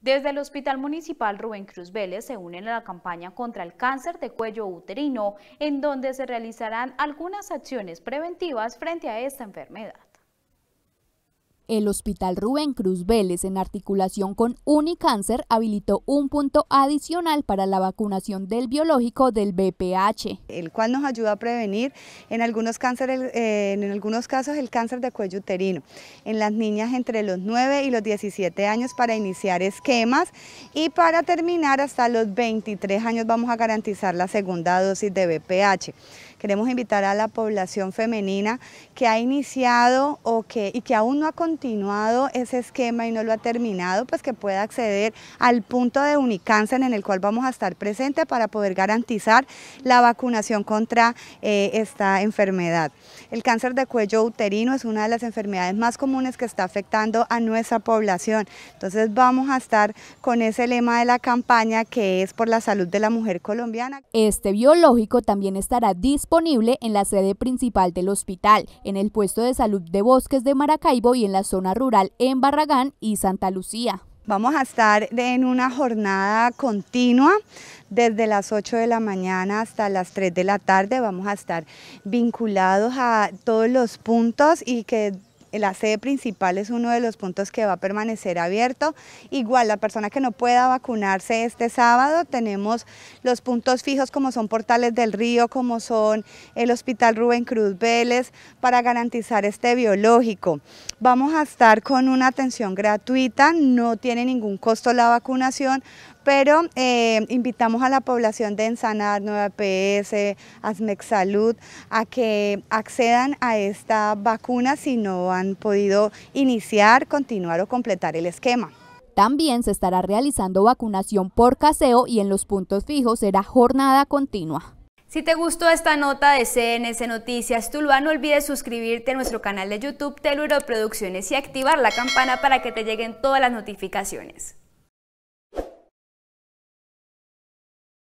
Desde el Hospital Municipal Rubén Cruz Vélez se unen a la campaña contra el cáncer de cuello uterino, en donde se realizarán algunas acciones preventivas frente a esta enfermedad. El Hospital Rubén Cruz Vélez, en articulación con Unicáncer, habilitó un punto adicional para la vacunación del biológico del BPH. El cual nos ayuda a prevenir en algunos, cánceres, eh, en algunos casos el cáncer de cuello uterino, en las niñas entre los 9 y los 17 años para iniciar esquemas y para terminar hasta los 23 años vamos a garantizar la segunda dosis de BPH. Queremos invitar a la población femenina que ha iniciado o que, y que aún no ha continuado continuado ese esquema y no lo ha terminado, pues que pueda acceder al punto de unicáncer en el cual vamos a estar presente para poder garantizar la vacunación contra eh, esta enfermedad. El cáncer de cuello uterino es una de las enfermedades más comunes que está afectando a nuestra población. Entonces vamos a estar con ese lema de la campaña que es por la salud de la mujer colombiana. Este biológico también estará disponible en la sede principal del hospital, en el puesto de salud de Bosques de Maracaibo y en la zona rural en Barragán y Santa Lucía. Vamos a estar en una jornada continua desde las 8 de la mañana hasta las 3 de la tarde. Vamos a estar vinculados a todos los puntos y que la sede principal es uno de los puntos que va a permanecer abierto. Igual, la persona que no pueda vacunarse este sábado, tenemos los puntos fijos como son Portales del Río, como son el Hospital Rubén Cruz Vélez, para garantizar este biológico. Vamos a estar con una atención gratuita, no tiene ningún costo la vacunación, pero eh, invitamos a la población de Ensanar, Nueva PS, Asmex Salud, a que accedan a esta vacuna si no han podido iniciar, continuar o completar el esquema. También se estará realizando vacunación por caseo y en los puntos fijos será jornada continua. Si te gustó esta nota de CNS Noticias Tuluá, no olvides suscribirte a nuestro canal de YouTube Teluro Producciones y activar la campana para que te lleguen todas las notificaciones.